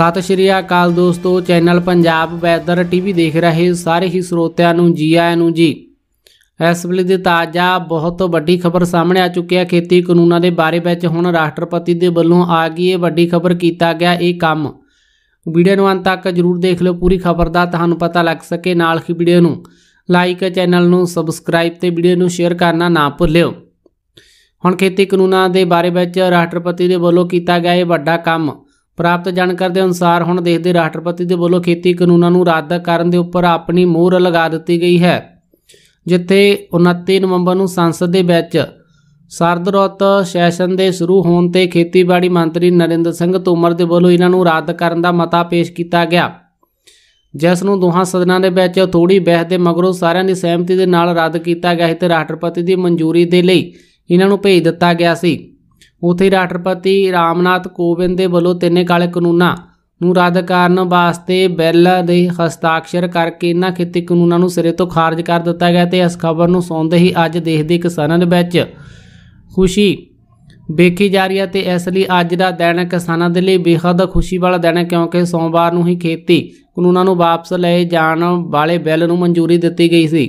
ਸਤਿ ਸ਼੍ਰੀ ਅਕਾਲ ਦੋਸਤੋ channel Punjab weather TV ਦੇਖ ਰਹੇ ਸਾਰੇ ਹੀ ਸਰੋਤਿਆਂ ਨੂੰ ਜੀ ਆਇਆਂ ਨੂੰ ਜੀ ਇਸ ਵੇਲੇ ਦੇ ਤਾਜ਼ਾ ਬਹੁਤ ਵੱਡੀ ਖਬਰ ਸਾਹਮਣੇ ਆ ਚੁੱਕੀ ਹੈ ਖੇਤੀ ਕਾਨੂੰਨਾਂ ਦੇ ਬਾਰੇ ਵਿੱਚ ਹੁਣ ਰਾਸ਼ਟਰਪਤੀ ਦੇ ਵੱਲੋਂ ਆ ਗਈ ਇਹ ਵੱਡੀ ਖਬਰ ਕੀਤਾ ਗਿਆ ਇਹ ਕੰਮ ਵੀਡੀਓ ਨੂੰ ਅੰਤ ਤੱਕ ਜਰੂਰ ਦੇਖ ਲਓ ਪੂਰੀ ਖਬਰ ਦਾ ਤੁਹਾਨੂੰ ਪਤਾ ਲੱਗ ਸਕੇ ਨਾਲ ਹੀ ਵੀਡੀਓ ਨੂੰ ਲਾਈਕ ਚੈਨਲ ਨੂੰ ਸਬਸਕ੍ਰਾਈਬ ਤੇ ਵੀਡੀਓ ਨੂੰ ਸ਼ੇਅਰ ਕਰਨਾ ਨਾ ਭੁੱਲਿਓ ਹੁਣ ਖੇਤੀ ਕਾਨੂੰਨਾਂ ਦੇ ਬਾਰੇ ਵਿੱਚ ਰਾਸ਼ਟਰਪਤੀ ਦੇ ਵੱਲੋਂ ਕੀਤਾ ਗਿਆ ਇਹ ਵੱਡਾ ਕੰਮ ਪ੍ਰਾਪਤ ਜਾਣਕਾਰੀ ਦੇ ਅਨੁਸਾਰ ਹੁਣ ਦੇਸ਼ ਦੇ ਰਾਸ਼ਟਰਪਤੀ ਦੇ ਵੱਲੋਂ ਖੇਤੀ ਕਾਨੂੰਨਾਂ ਨੂੰ ਰੱਦ ਕਰਨ ਦੇ ਉੱਪਰ ਆਪਣੀ ਮੋਹਰ ਲਗਾ ਦਿੱਤੀ ਗਈ ਹੈ ਜਿੱਥੇ 29 ਨਵੰਬਰ ਨੂੰ ਸੰਸਦ ਦੇ ਵਿੱਚ ਸਰਦ ਰੋਤ ਸੈਸ਼ਨ ਦੇ ਸ਼ੁਰੂ ਹੋਣ ਤੇ ਖੇਤੀਬਾੜੀ ਮੰਤਰੀ ਨਰਿੰਦਰ ਸਿੰਘ ਤੋਮਰ ਦੇ ਵੱਲੋਂ ਇਹਨਾਂ ਨੂੰ ਰੱਦ ਕਰਨ ਦਾ ਮਤਾ ਪੇਸ਼ ਕੀਤਾ ਗਿਆ ਜਿਸ ਨੂੰ ਦੋਹਾਂ ਸਦਨਾਂ ਦੇ ਵਿੱਚ ਥੋੜੀ ਬਹਿਸ ਦੇ ਮਗਰੋਂ ਸਾਰਿਆਂ ਦੀ ਸਹਿਮਤੀ ਦੇ ਨਾਲ ਰੱਦ ਕੀਤਾ ਗਿਆ ਤੇ ਰਾਸ਼ਟਰਪਤੀ ਦੀ ਮਨਜ਼ੂਰੀ ਦੇ ਲਈ ਇਹਨਾਂ ਨੂੰ ਭੇਜ ਦਿੱਤਾ ਗਿਆ ਸੀ ਉਥੇ ਰਾਸ਼ਟਰਪਤੀ ਰਾਮਨਾਥ ਕੋਵਿੰਦ ਦੇ ਵੱਲੋਂ ਤਿੰਨੇ ਕਾਲੇ ਕਾਨੂੰਨਾਂ ਨੂੰ ਰੱਦ ਕਰਨ ਵਾਸਤੇ ਬਿੱਲ ਦੇ ਹਸਤਾਖਰ ਕਰਕੇ ਇਹਨਾਂ ਖੇਤੀ ਕਾਨੂੰਨਾਂ ਨੂੰ ਸਿਰੇ ਤੋਂ ਖਾਰਜ ਕਰ ਦਿੱਤਾ ਗਿਆ ਤੇ ਇਸ ਖਬਰ ਨੂੰ ਸੁਣਦੇ ਹੀ ਅੱਜ ਦੇਖਦੇ ਕਿਸਾਨਾਂ ਦੇ ਵਿੱਚ ਖੁਸ਼ੀ ਵੇਖੀ ਜਾ ਰਹੀ ਹੈ ਤੇ ਇਸ ਲਈ ਅੱਜ ਦਾ ਦਿਨ ਕਿਸਾਨਾਂ ਦੇ ਲਈ ਬੇਹੱਦ ਖੁਸ਼ੀ ਵਾਲਾ ਦਿਨ ਹੈ ਕਿਉਂਕਿ ਸੋਮਵਾਰ ਨੂੰ ਹੀ ਖੇਤੀ ਕਾਨੂੰਨਾਂ ਨੂੰ ਵਾਪਸ ਲਏ ਜਾਣ ਵਾਲੇ ਬਿੱਲ ਨੂੰ ਮਨਜ਼ੂਰੀ ਦਿੱਤੀ ਗਈ ਸੀ